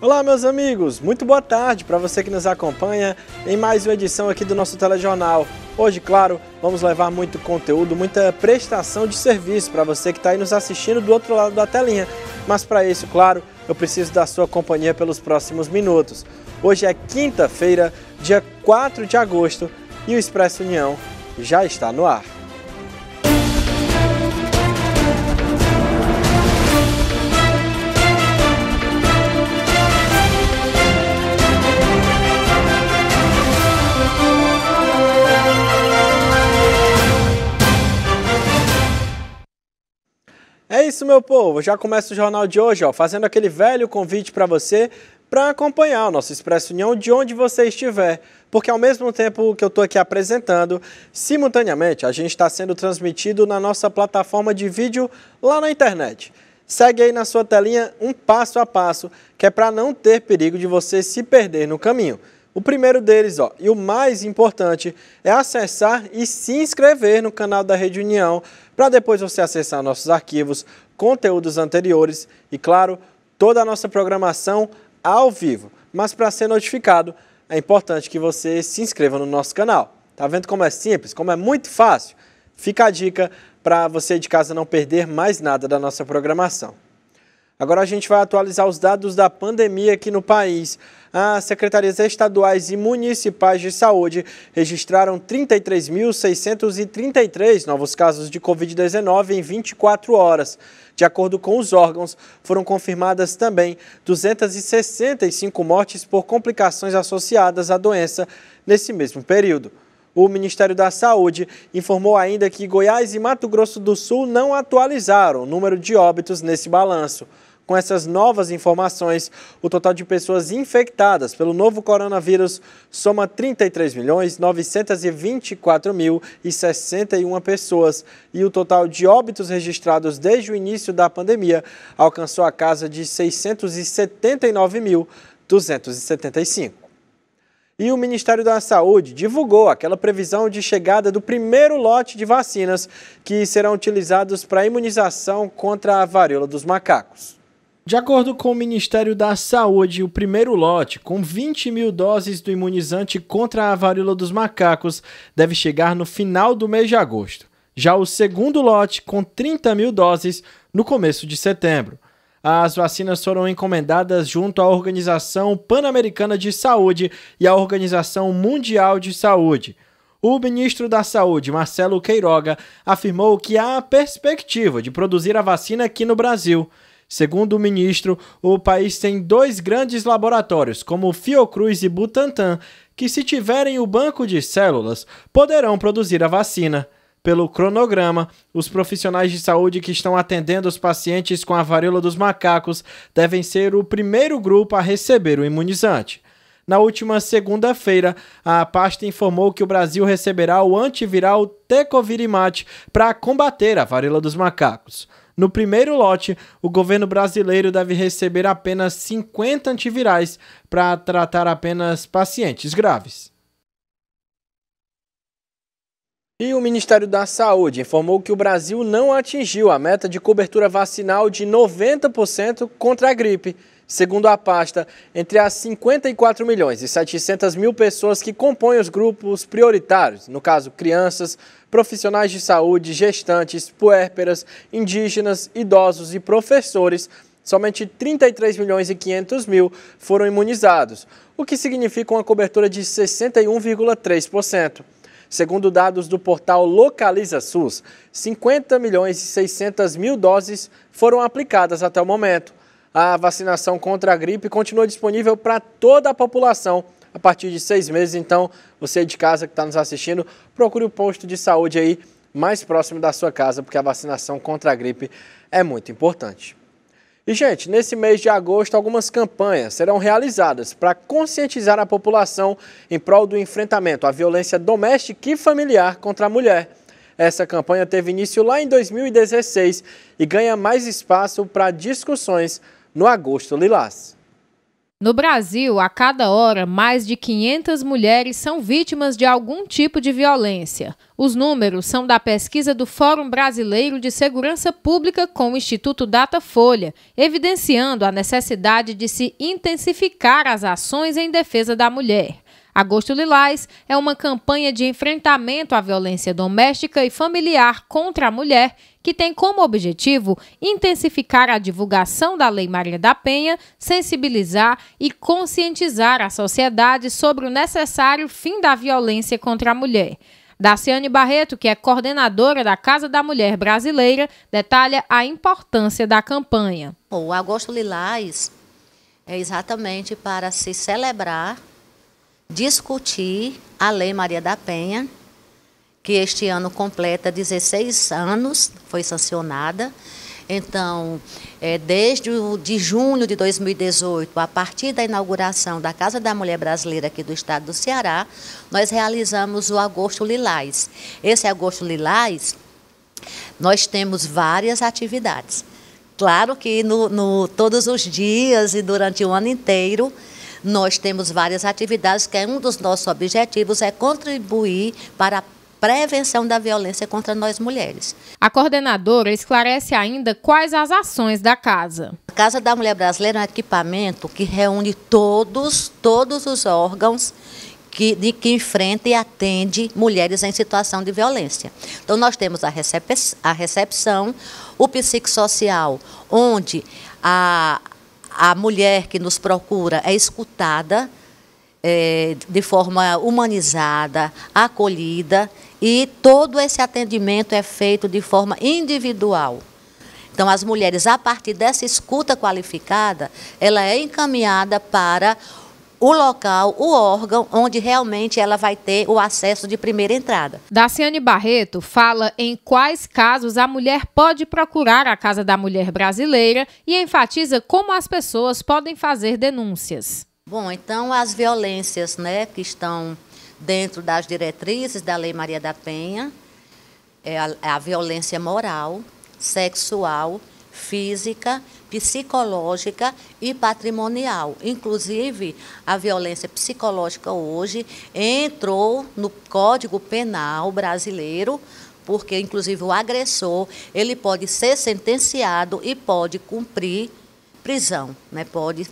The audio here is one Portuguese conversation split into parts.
Olá, meus amigos, muito boa tarde para você que nos acompanha em mais uma edição aqui do nosso telejornal. Hoje, claro, vamos levar muito conteúdo, muita prestação de serviço para você que está aí nos assistindo do outro lado da telinha. Mas para isso, claro, eu preciso da sua companhia pelos próximos minutos. Hoje é quinta-feira, dia 4 de agosto, e o Expresso União já está no ar. isso, meu povo. Já começa o jornal de hoje, ó, fazendo aquele velho convite para você para acompanhar o nosso Expresso União de onde você estiver. Porque ao mesmo tempo que eu estou aqui apresentando, simultaneamente a gente está sendo transmitido na nossa plataforma de vídeo lá na internet. Segue aí na sua telinha um passo a passo, que é para não ter perigo de você se perder no caminho. O primeiro deles, ó, e o mais importante, é acessar e se inscrever no canal da Rede União, para depois você acessar nossos arquivos, conteúdos anteriores e, claro, toda a nossa programação ao vivo. Mas para ser notificado, é importante que você se inscreva no nosso canal. Tá vendo como é simples, como é muito fácil? Fica a dica para você de casa não perder mais nada da nossa programação. Agora a gente vai atualizar os dados da pandemia aqui no país as secretarias estaduais e municipais de saúde registraram 33.633 novos casos de Covid-19 em 24 horas. De acordo com os órgãos, foram confirmadas também 265 mortes por complicações associadas à doença nesse mesmo período. O Ministério da Saúde informou ainda que Goiás e Mato Grosso do Sul não atualizaram o número de óbitos nesse balanço. Com essas novas informações, o total de pessoas infectadas pelo novo coronavírus soma 33.924.061 milhões mil e pessoas e o total de óbitos registrados desde o início da pandemia alcançou a casa de 679.275. mil E o Ministério da Saúde divulgou aquela previsão de chegada do primeiro lote de vacinas que serão utilizados para imunização contra a varíola dos macacos. De acordo com o Ministério da Saúde, o primeiro lote, com 20 mil doses do imunizante contra a varíola dos macacos, deve chegar no final do mês de agosto. Já o segundo lote, com 30 mil doses, no começo de setembro. As vacinas foram encomendadas junto à Organização Pan-Americana de Saúde e à Organização Mundial de Saúde. O ministro da Saúde, Marcelo Queiroga, afirmou que há a perspectiva de produzir a vacina aqui no Brasil. Segundo o ministro, o país tem dois grandes laboratórios, como Fiocruz e Butantan, que, se tiverem o banco de células, poderão produzir a vacina. Pelo cronograma, os profissionais de saúde que estão atendendo os pacientes com a varíola dos macacos devem ser o primeiro grupo a receber o imunizante. Na última segunda-feira, a pasta informou que o Brasil receberá o antiviral Tecovirimate para combater a varíola dos macacos. No primeiro lote, o governo brasileiro deve receber apenas 50 antivirais para tratar apenas pacientes graves. E o Ministério da Saúde informou que o Brasil não atingiu a meta de cobertura vacinal de 90% contra a gripe. Segundo a pasta, entre as 54 milhões e 700 mil pessoas que compõem os grupos prioritários, no caso crianças, profissionais de saúde, gestantes, puérperas, indígenas, idosos e professores, somente 33 milhões e 500 mil foram imunizados, o que significa uma cobertura de 61,3%. Segundo dados do portal Localiza SUS, 50 milhões e 600 mil doses foram aplicadas até o momento a vacinação contra a gripe continua disponível para toda a população a partir de seis meses. Então, você de casa que está nos assistindo, procure o posto de saúde aí mais próximo da sua casa, porque a vacinação contra a gripe é muito importante. E, gente, nesse mês de agosto, algumas campanhas serão realizadas para conscientizar a população em prol do enfrentamento à violência doméstica e familiar contra a mulher. Essa campanha teve início lá em 2016 e ganha mais espaço para discussões no Agosto Lilás. No Brasil, a cada hora, mais de 500 mulheres são vítimas de algum tipo de violência. Os números são da pesquisa do Fórum Brasileiro de Segurança Pública com o Instituto Datafolha, evidenciando a necessidade de se intensificar as ações em defesa da mulher. Agosto Lilás é uma campanha de enfrentamento à violência doméstica e familiar contra a mulher que tem como objetivo intensificar a divulgação da Lei Maria da Penha, sensibilizar e conscientizar a sociedade sobre o necessário fim da violência contra a mulher. Daciane Barreto, que é coordenadora da Casa da Mulher Brasileira, detalha a importância da campanha. O Agosto Lilás é exatamente para se celebrar, discutir a Lei Maria da Penha que este ano completa 16 anos, foi sancionada. Então, é, desde o, de junho de 2018, a partir da inauguração da Casa da Mulher Brasileira aqui do estado do Ceará, nós realizamos o Agosto Lilás. Esse Agosto Lilás, nós temos várias atividades. Claro que no, no todos os dias e durante o ano inteiro, nós temos várias atividades, que é um dos nossos objetivos é contribuir para a prevenção da violência contra nós mulheres. A coordenadora esclarece ainda quais as ações da casa. A Casa da Mulher Brasileira é um equipamento que reúne todos, todos os órgãos que, de que enfrenta e atende mulheres em situação de violência. Então, nós temos a, recep a recepção, o psicossocial, onde a, a mulher que nos procura é escutada é, de forma humanizada, acolhida e todo esse atendimento é feito de forma individual. Então, as mulheres, a partir dessa escuta qualificada, ela é encaminhada para o local, o órgão onde realmente ela vai ter o acesso de primeira entrada. Daciane Barreto fala em quais casos a mulher pode procurar a Casa da Mulher Brasileira e enfatiza como as pessoas podem fazer denúncias. Bom, então as violências né, que estão dentro das diretrizes da Lei Maria da Penha, é a, é a violência moral, sexual, física, psicológica e patrimonial. Inclusive, a violência psicológica hoje entrou no Código Penal brasileiro, porque inclusive o agressor, ele pode ser sentenciado e pode cumprir prisão, né? pode,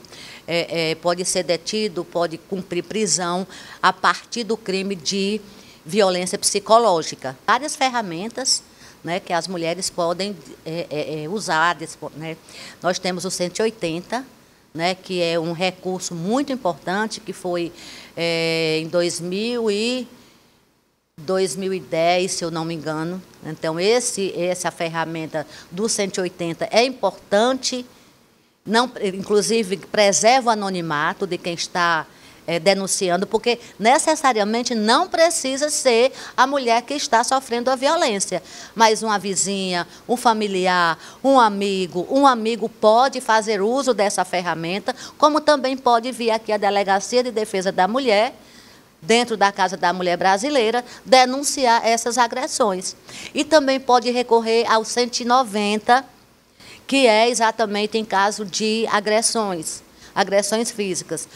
é, é, pode ser detido, pode cumprir prisão a partir do crime de violência psicológica. Várias ferramentas né, que as mulheres podem é, é, é usar. Né? Nós temos o 180, né, que é um recurso muito importante, que foi é, em 2000 e 2010, se eu não me engano. Então, esse, essa ferramenta do 180 é importante não, inclusive preserva o anonimato de quem está é, denunciando, porque necessariamente não precisa ser a mulher que está sofrendo a violência. Mas uma vizinha, um familiar, um amigo, um amigo pode fazer uso dessa ferramenta, como também pode vir aqui a Delegacia de Defesa da Mulher. Dentro da Casa da Mulher Brasileira, denunciar essas agressões. E também pode recorrer ao 190, que é exatamente em caso de agressões, agressões físicas.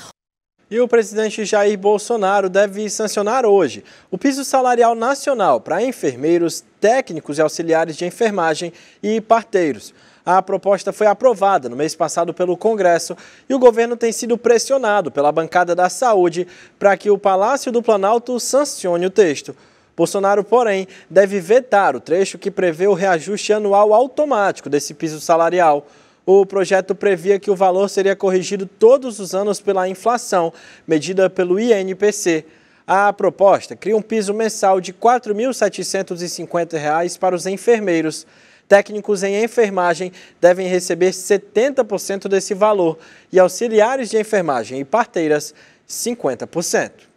E o presidente Jair Bolsonaro deve sancionar hoje o piso salarial nacional para enfermeiros, técnicos e auxiliares de enfermagem e parteiros. A proposta foi aprovada no mês passado pelo Congresso e o governo tem sido pressionado pela bancada da saúde para que o Palácio do Planalto sancione o texto. Bolsonaro, porém, deve vetar o trecho que prevê o reajuste anual automático desse piso salarial. O projeto previa que o valor seria corrigido todos os anos pela inflação, medida pelo INPC. A proposta cria um piso mensal de R$ 4.750 para os enfermeiros. Técnicos em enfermagem devem receber 70% desse valor e auxiliares de enfermagem e parteiras 50%.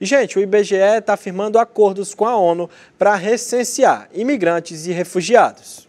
E, gente, o IBGE está firmando acordos com a ONU para recensear imigrantes e refugiados.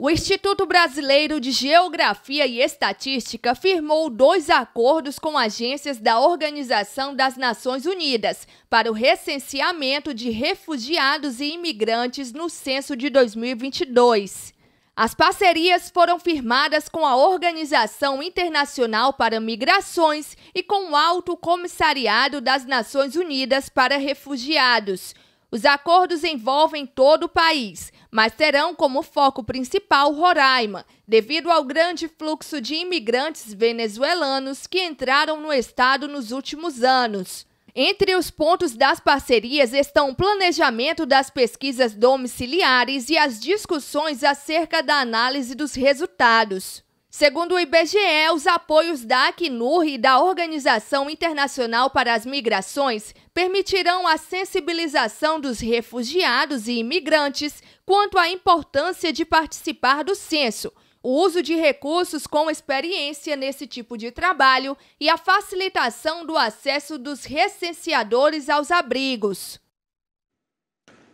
O Instituto Brasileiro de Geografia e Estatística firmou dois acordos com agências da Organização das Nações Unidas para o recenseamento de refugiados e imigrantes no censo de 2022. As parcerias foram firmadas com a Organização Internacional para Migrações e com o Alto Comissariado das Nações Unidas para Refugiados. Os acordos envolvem todo o país, mas terão como foco principal Roraima, devido ao grande fluxo de imigrantes venezuelanos que entraram no estado nos últimos anos. Entre os pontos das parcerias estão o planejamento das pesquisas domiciliares e as discussões acerca da análise dos resultados. Segundo o IBGE, os apoios da Acnur e da Organização Internacional para as Migrações permitirão a sensibilização dos refugiados e imigrantes quanto à importância de participar do censo o uso de recursos com experiência nesse tipo de trabalho e a facilitação do acesso dos recenseadores aos abrigos.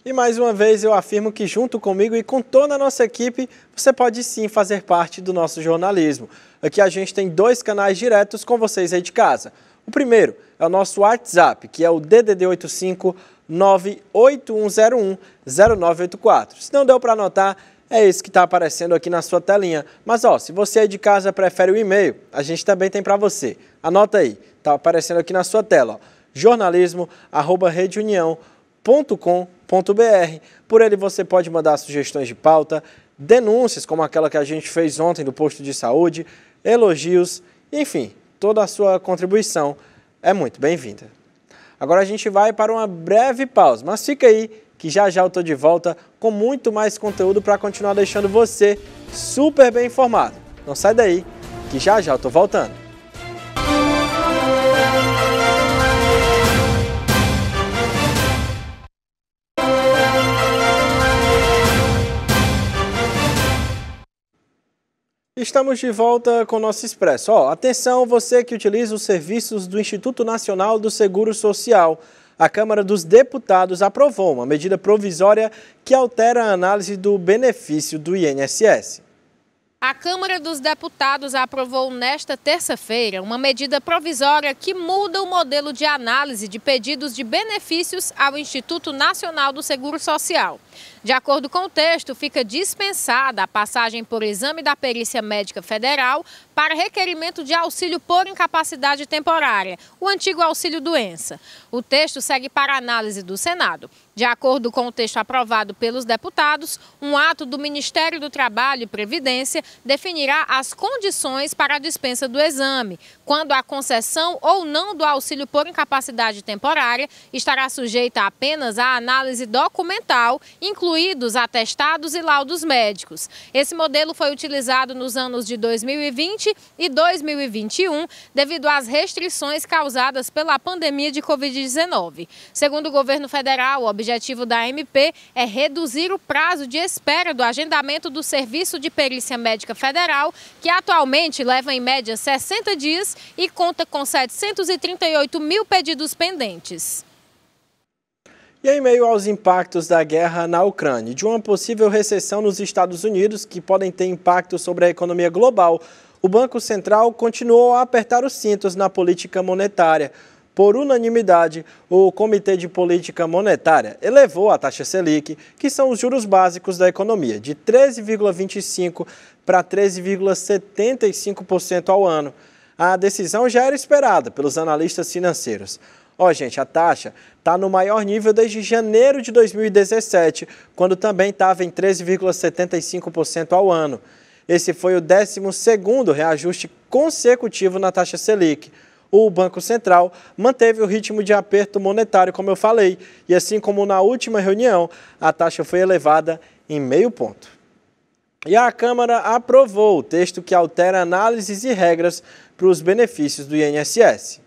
E mais uma vez eu afirmo que junto comigo e com toda a nossa equipe, você pode sim fazer parte do nosso jornalismo. Aqui a gente tem dois canais diretos com vocês aí de casa. O primeiro é o nosso WhatsApp, que é o DDD 85 98101 0984. Se não deu para anotar, é esse que está aparecendo aqui na sua telinha. Mas ó, se você é de casa prefere o e-mail, a gente também tem para você. Anota aí, está aparecendo aqui na sua tela, jornalismo@redeunião.com.br. Por ele você pode mandar sugestões de pauta, denúncias como aquela que a gente fez ontem do posto de saúde, elogios, enfim, toda a sua contribuição é muito bem-vinda. Agora a gente vai para uma breve pausa, mas fica aí que já já eu tô de volta com muito mais conteúdo para continuar deixando você super bem informado. Não sai daí, que já já eu tô voltando. Estamos de volta com o nosso Expresso. Oh, atenção, você que utiliza os serviços do Instituto Nacional do Seguro Social a Câmara dos Deputados aprovou uma medida provisória que altera a análise do benefício do INSS. A Câmara dos Deputados aprovou nesta terça-feira uma medida provisória que muda o modelo de análise de pedidos de benefícios ao Instituto Nacional do Seguro Social. De acordo com o texto, fica dispensada a passagem por exame da Perícia Médica Federal para requerimento de auxílio por incapacidade temporária, o antigo auxílio-doença. O texto segue para análise do Senado. De acordo com o texto aprovado pelos deputados, um ato do Ministério do Trabalho e Previdência definirá as condições para a dispensa do exame, quando a concessão ou não do auxílio por incapacidade temporária estará sujeita apenas à análise documental incluídos atestados e laudos médicos. Esse modelo foi utilizado nos anos de 2020 e 2021 devido às restrições causadas pela pandemia de Covid-19. Segundo o governo federal, o objetivo da MP é reduzir o prazo de espera do agendamento do Serviço de Perícia Médica Federal, que atualmente leva em média 60 dias e conta com 738 mil pedidos pendentes. E em meio aos impactos da guerra na Ucrânia e de uma possível recessão nos Estados Unidos, que podem ter impacto sobre a economia global, o Banco Central continuou a apertar os cintos na política monetária. Por unanimidade, o Comitê de Política Monetária elevou a taxa Selic, que são os juros básicos da economia, de 13,25% para 13,75% ao ano. A decisão já era esperada pelos analistas financeiros. Ó, gente, a taxa está no maior nível desde janeiro de 2017, quando também estava em 13,75% ao ano. Esse foi o 12º reajuste consecutivo na taxa Selic. O Banco Central manteve o ritmo de aperto monetário, como eu falei, e assim como na última reunião, a taxa foi elevada em meio ponto. E a Câmara aprovou o texto que altera análises e regras para os benefícios do INSS.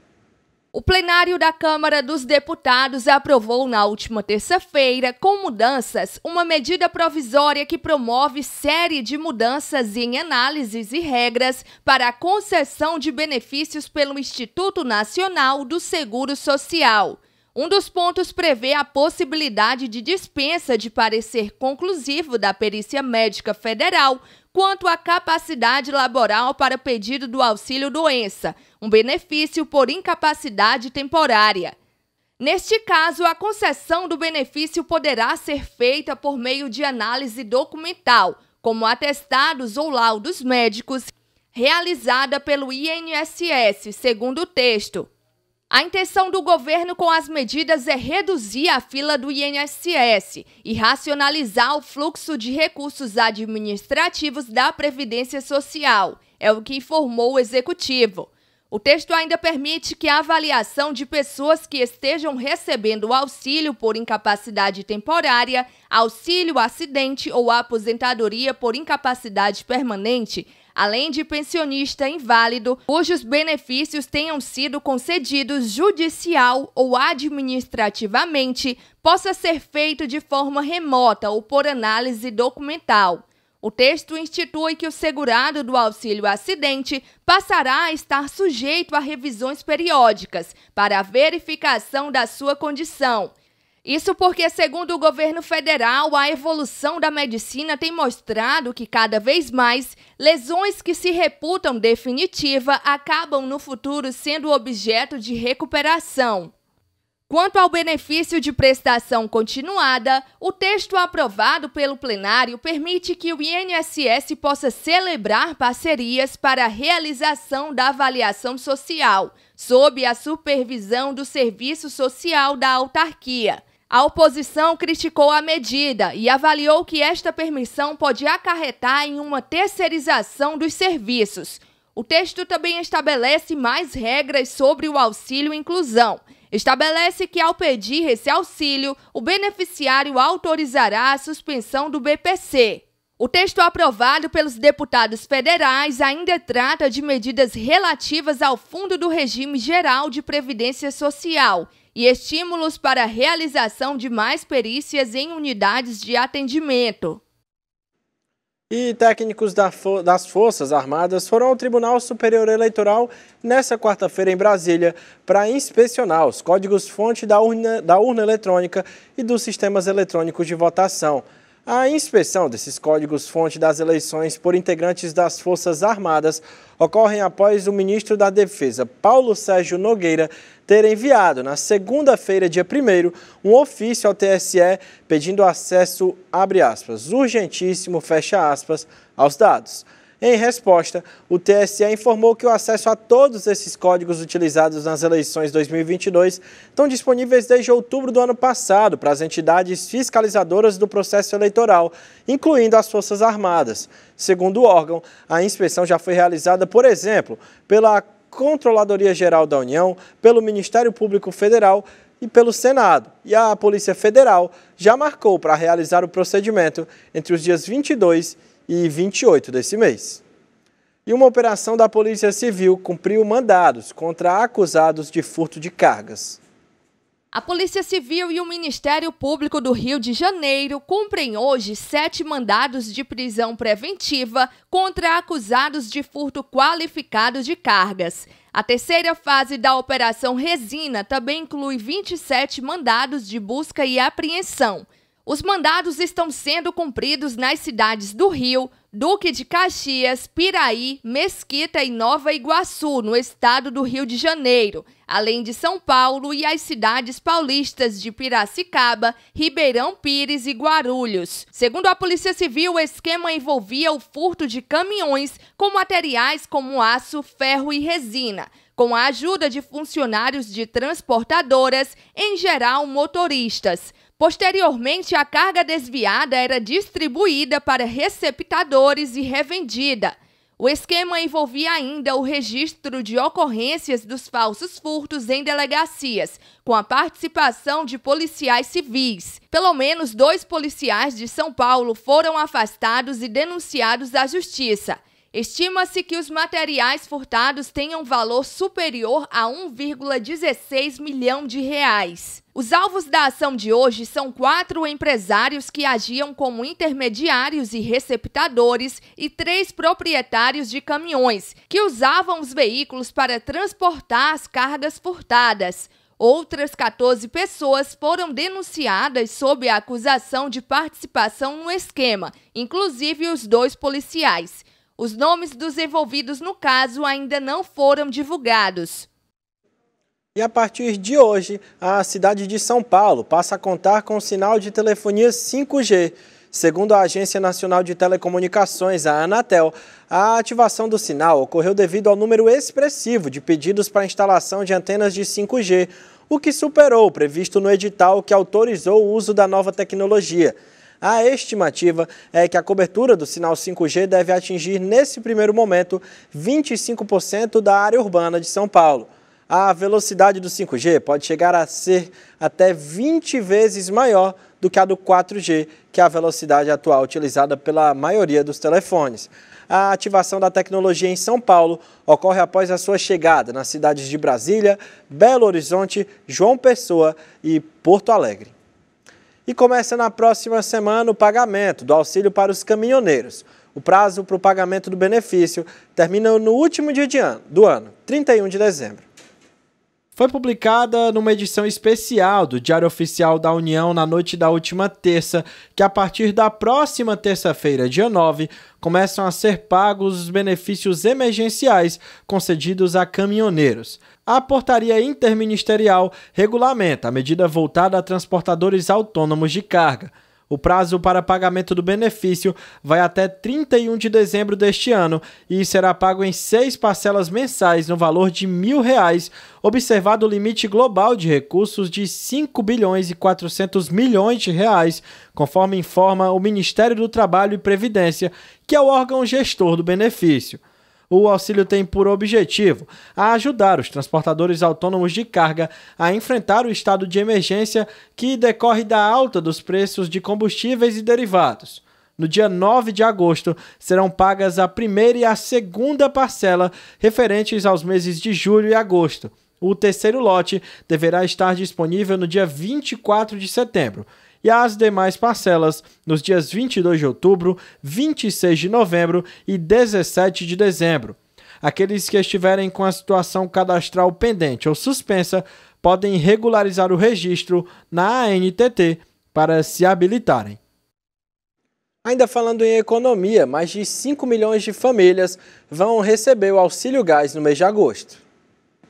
O plenário da Câmara dos Deputados aprovou na última terça-feira, com mudanças, uma medida provisória que promove série de mudanças em análises e regras para a concessão de benefícios pelo Instituto Nacional do Seguro Social. Um dos pontos prevê a possibilidade de dispensa de parecer conclusivo da perícia médica federal quanto à capacidade laboral para pedido do auxílio doença, um benefício por incapacidade temporária. Neste caso, a concessão do benefício poderá ser feita por meio de análise documental, como atestados ou laudos médicos, realizada pelo INSS, segundo o texto, a intenção do governo com as medidas é reduzir a fila do INSS e racionalizar o fluxo de recursos administrativos da Previdência Social, é o que informou o executivo. O texto ainda permite que a avaliação de pessoas que estejam recebendo auxílio por incapacidade temporária, auxílio acidente ou aposentadoria por incapacidade permanente além de pensionista inválido, cujos benefícios tenham sido concedidos judicial ou administrativamente, possa ser feito de forma remota ou por análise documental. O texto institui que o segurado do auxílio acidente passará a estar sujeito a revisões periódicas para a verificação da sua condição isso porque, segundo o governo federal, a evolução da medicina tem mostrado que cada vez mais lesões que se reputam definitiva acabam no futuro sendo objeto de recuperação. Quanto ao benefício de prestação continuada, o texto aprovado pelo plenário permite que o INSS possa celebrar parcerias para a realização da avaliação social, sob a supervisão do Serviço Social da autarquia. A oposição criticou a medida e avaliou que esta permissão pode acarretar em uma terceirização dos serviços. O texto também estabelece mais regras sobre o auxílio inclusão. Estabelece que, ao pedir esse auxílio, o beneficiário autorizará a suspensão do BPC. O texto aprovado pelos deputados federais ainda trata de medidas relativas ao Fundo do Regime Geral de Previdência Social e estímulos para a realização de mais perícias em unidades de atendimento. E técnicos das Forças Armadas foram ao Tribunal Superior Eleitoral nesta quarta-feira em Brasília para inspecionar os códigos-fonte da urna, da urna eletrônica e dos sistemas eletrônicos de votação. A inspeção desses códigos-fonte das eleições por integrantes das Forças Armadas ocorrem após o ministro da Defesa, Paulo Sérgio Nogueira, ter enviado, na segunda-feira, dia 1 um ofício ao TSE pedindo acesso, aspas, urgentíssimo, fecha aspas, aos dados. Em resposta, o TSE informou que o acesso a todos esses códigos utilizados nas eleições 2022 estão disponíveis desde outubro do ano passado para as entidades fiscalizadoras do processo eleitoral, incluindo as Forças Armadas. Segundo o órgão, a inspeção já foi realizada, por exemplo, pela Controladoria Geral da União, pelo Ministério Público Federal e pelo Senado. E a Polícia Federal já marcou para realizar o procedimento entre os dias 22 e 28 desse mês. E uma operação da Polícia Civil cumpriu mandados contra acusados de furto de cargas. A Polícia Civil e o Ministério Público do Rio de Janeiro cumprem hoje sete mandados de prisão preventiva contra acusados de furto qualificado de cargas. A terceira fase da Operação Resina também inclui 27 mandados de busca e apreensão. Os mandados estão sendo cumpridos nas cidades do Rio, Duque de Caxias, Piraí, Mesquita e Nova Iguaçu, no estado do Rio de Janeiro, além de São Paulo e as cidades paulistas de Piracicaba, Ribeirão Pires e Guarulhos. Segundo a Polícia Civil, o esquema envolvia o furto de caminhões com materiais como aço, ferro e resina com a ajuda de funcionários de transportadoras, em geral motoristas. Posteriormente, a carga desviada era distribuída para receptadores e revendida. O esquema envolvia ainda o registro de ocorrências dos falsos furtos em delegacias, com a participação de policiais civis. Pelo menos dois policiais de São Paulo foram afastados e denunciados à justiça. Estima-se que os materiais furtados tenham valor superior a 1,16 milhão de reais. Os alvos da ação de hoje são quatro empresários que agiam como intermediários e receptadores e três proprietários de caminhões, que usavam os veículos para transportar as cargas furtadas. Outras 14 pessoas foram denunciadas sob a acusação de participação no esquema, inclusive os dois policiais. Os nomes dos envolvidos no caso ainda não foram divulgados. E a partir de hoje, a cidade de São Paulo passa a contar com sinal de telefonia 5G. Segundo a Agência Nacional de Telecomunicações, a Anatel, a ativação do sinal ocorreu devido ao número expressivo de pedidos para instalação de antenas de 5G, o que superou o previsto no edital que autorizou o uso da nova tecnologia. A estimativa é que a cobertura do sinal 5G deve atingir, nesse primeiro momento, 25% da área urbana de São Paulo. A velocidade do 5G pode chegar a ser até 20 vezes maior do que a do 4G, que é a velocidade atual utilizada pela maioria dos telefones. A ativação da tecnologia em São Paulo ocorre após a sua chegada nas cidades de Brasília, Belo Horizonte, João Pessoa e Porto Alegre e começa na próxima semana o pagamento do auxílio para os caminhoneiros. O prazo para o pagamento do benefício termina no último dia do ano, 31 de dezembro foi publicada numa edição especial do Diário Oficial da União na noite da última terça, que a partir da próxima terça-feira, dia 9, começam a ser pagos os benefícios emergenciais concedidos a caminhoneiros. A portaria interministerial regulamenta a medida voltada a transportadores autônomos de carga. O prazo para pagamento do benefício vai até 31 de dezembro deste ano e será pago em seis parcelas mensais no valor de mil reais, observado o limite global de recursos de 5 bilhões e 400 milhões de reais, conforme informa o Ministério do Trabalho e Previdência, que é o órgão gestor do benefício. O auxílio tem por objetivo a ajudar os transportadores autônomos de carga a enfrentar o estado de emergência que decorre da alta dos preços de combustíveis e derivados. No dia 9 de agosto, serão pagas a primeira e a segunda parcela referentes aos meses de julho e agosto. O terceiro lote deverá estar disponível no dia 24 de setembro e as demais parcelas nos dias 22 de outubro, 26 de novembro e 17 de dezembro. Aqueles que estiverem com a situação cadastral pendente ou suspensa podem regularizar o registro na ANTT para se habilitarem. Ainda falando em economia, mais de 5 milhões de famílias vão receber o auxílio gás no mês de agosto.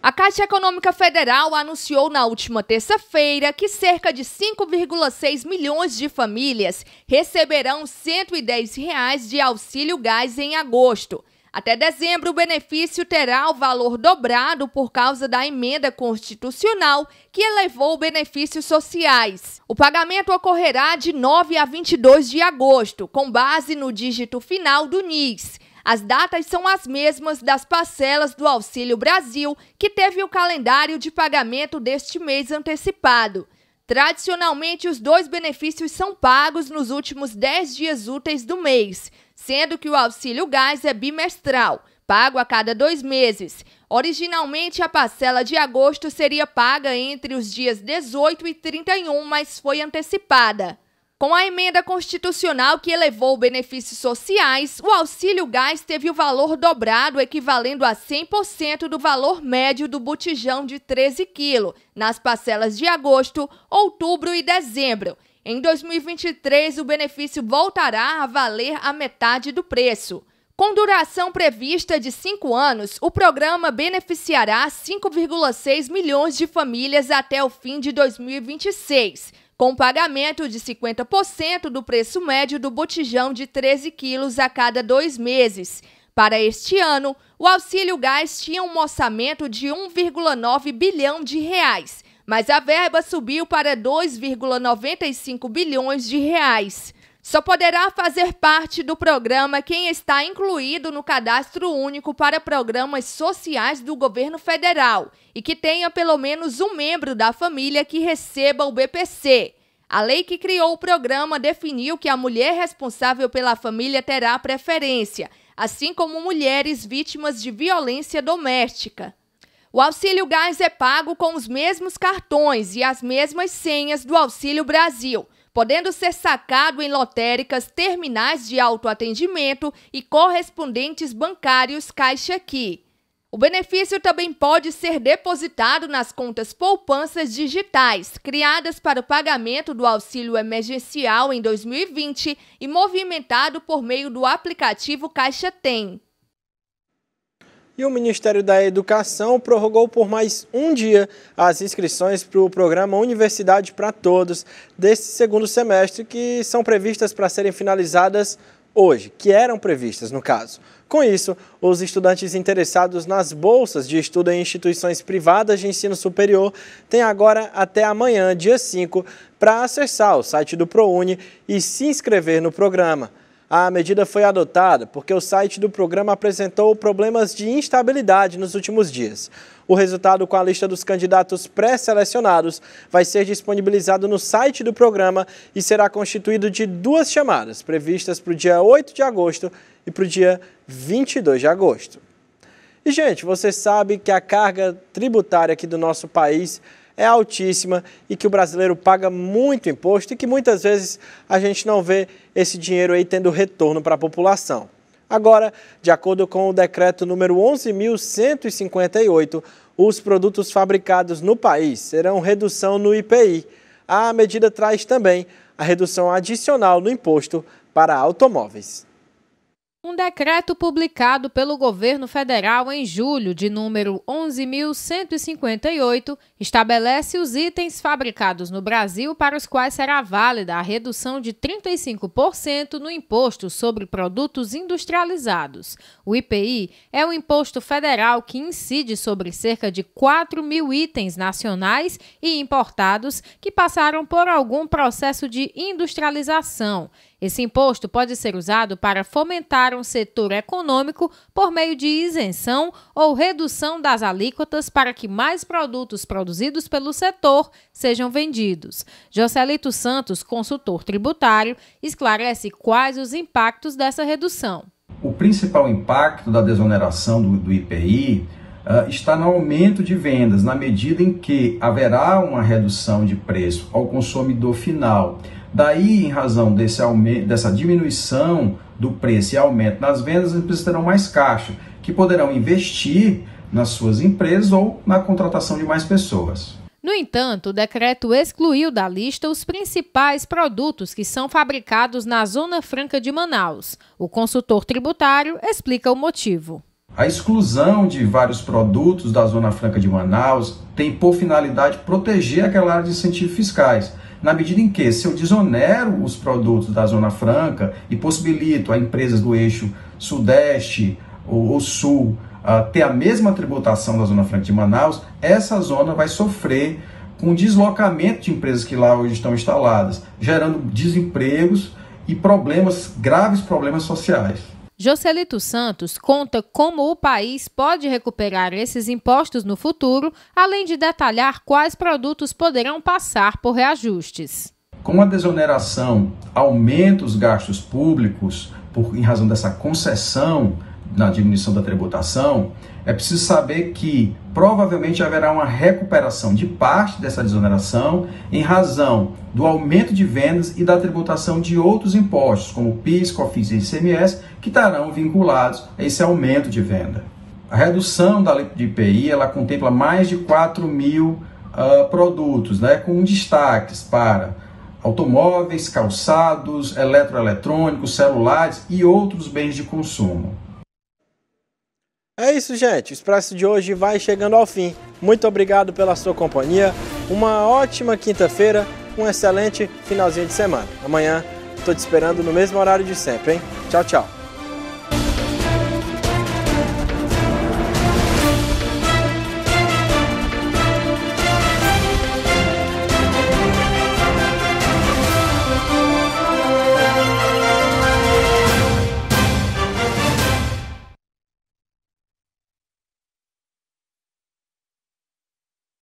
A Caixa Econômica Federal anunciou na última terça-feira que cerca de 5,6 milhões de famílias receberão R$ 110 reais de auxílio gás em agosto. Até dezembro, o benefício terá o valor dobrado por causa da emenda constitucional que elevou benefícios sociais. O pagamento ocorrerá de 9 a 22 de agosto, com base no dígito final do NIS as datas são as mesmas das parcelas do Auxílio Brasil, que teve o calendário de pagamento deste mês antecipado. Tradicionalmente, os dois benefícios são pagos nos últimos 10 dias úteis do mês, sendo que o auxílio gás é bimestral, pago a cada dois meses. Originalmente, a parcela de agosto seria paga entre os dias 18 e 31, mas foi antecipada. Com a emenda constitucional que elevou benefícios sociais, o auxílio gás teve o valor dobrado, equivalendo a 100% do valor médio do botijão de 13 quilos, nas parcelas de agosto, outubro e dezembro. Em 2023, o benefício voltará a valer a metade do preço. Com duração prevista de cinco anos, o programa beneficiará 5,6 milhões de famílias até o fim de 2026 com pagamento de 50% do preço médio do botijão de 13 quilos a cada dois meses. Para este ano, o auxílio gás tinha um orçamento de 1,9 bilhão de reais, mas a verba subiu para 2,95 bilhões de reais. Só poderá fazer parte do programa quem está incluído no cadastro único para programas sociais do governo federal e que tenha pelo menos um membro da família que receba o BPC. A lei que criou o programa definiu que a mulher responsável pela família terá preferência, assim como mulheres vítimas de violência doméstica. O auxílio gás é pago com os mesmos cartões e as mesmas senhas do Auxílio Brasil podendo ser sacado em lotéricas, terminais de autoatendimento e correspondentes bancários Caixa Aqui. O benefício também pode ser depositado nas contas poupanças digitais, criadas para o pagamento do auxílio emergencial em 2020 e movimentado por meio do aplicativo Caixa Tem e o Ministério da Educação prorrogou por mais um dia as inscrições para o programa Universidade para Todos desse segundo semestre, que são previstas para serem finalizadas hoje, que eram previstas no caso. Com isso, os estudantes interessados nas bolsas de estudo em instituições privadas de ensino superior têm agora até amanhã, dia 5, para acessar o site do ProUni e se inscrever no programa. A medida foi adotada porque o site do programa apresentou problemas de instabilidade nos últimos dias. O resultado com a lista dos candidatos pré-selecionados vai ser disponibilizado no site do programa e será constituído de duas chamadas, previstas para o dia 8 de agosto e para o dia 22 de agosto. E, gente, você sabe que a carga tributária aqui do nosso país é altíssima e que o brasileiro paga muito imposto e que muitas vezes a gente não vê esse dinheiro aí tendo retorno para a população. Agora, de acordo com o decreto número 11.158, os produtos fabricados no país serão redução no IPI. A medida traz também a redução adicional no imposto para automóveis. Um decreto publicado pelo governo federal em julho, de número 11.158, estabelece os itens fabricados no Brasil para os quais será válida a redução de 35% no imposto sobre produtos industrializados. O IPI é o um imposto federal que incide sobre cerca de 4 mil itens nacionais e importados que passaram por algum processo de industrialização. Esse imposto pode ser usado para fomentar um setor econômico por meio de isenção ou redução das alíquotas para que mais produtos produzidos pelo setor sejam vendidos. Jocelito Santos, consultor tributário, esclarece quais os impactos dessa redução. O principal impacto da desoneração do, do IPI Uh, ah, está no aumento de vendas, na medida em que haverá uma redução de preço ao consumidor final. Daí, em razão desse aumento, dessa diminuição do preço e aumento nas vendas, as empresas terão mais caixa, que poderão investir nas suas empresas ou na contratação de mais pessoas. No entanto, o decreto excluiu da lista os principais produtos que são fabricados na Zona Franca de Manaus. O consultor tributário explica o motivo. A exclusão de vários produtos da Zona Franca de Manaus tem por finalidade proteger aquela área de incentivos fiscais na medida em que, se eu desonero os produtos da Zona Franca e possibilito a empresas do eixo Sudeste ou, ou Sul ah, ter a mesma tributação da Zona Franca de Manaus, essa zona vai sofrer com deslocamento de empresas que lá hoje estão instaladas, gerando desempregos e problemas, graves problemas sociais. Joselito Santos conta como o país pode recuperar esses impostos no futuro, além de detalhar quais produtos poderão passar por reajustes. Com a desoneração aumenta os gastos públicos por, em razão dessa concessão na diminuição da tributação, é preciso saber que provavelmente haverá uma recuperação de parte dessa desoneração em razão do aumento de vendas e da tributação de outros impostos, como PIS, COFINS e ICMS, que estarão vinculados a esse aumento de venda. A redução da Lei de IPI ela contempla mais de 4 mil uh, produtos, né, com destaques para automóveis, calçados, eletroeletrônicos, celulares e outros bens de consumo. É isso, gente. O Expresso de hoje vai chegando ao fim. Muito obrigado pela sua companhia. Uma ótima quinta-feira, um excelente finalzinho de semana. Amanhã estou te esperando no mesmo horário de sempre, hein? Tchau, tchau.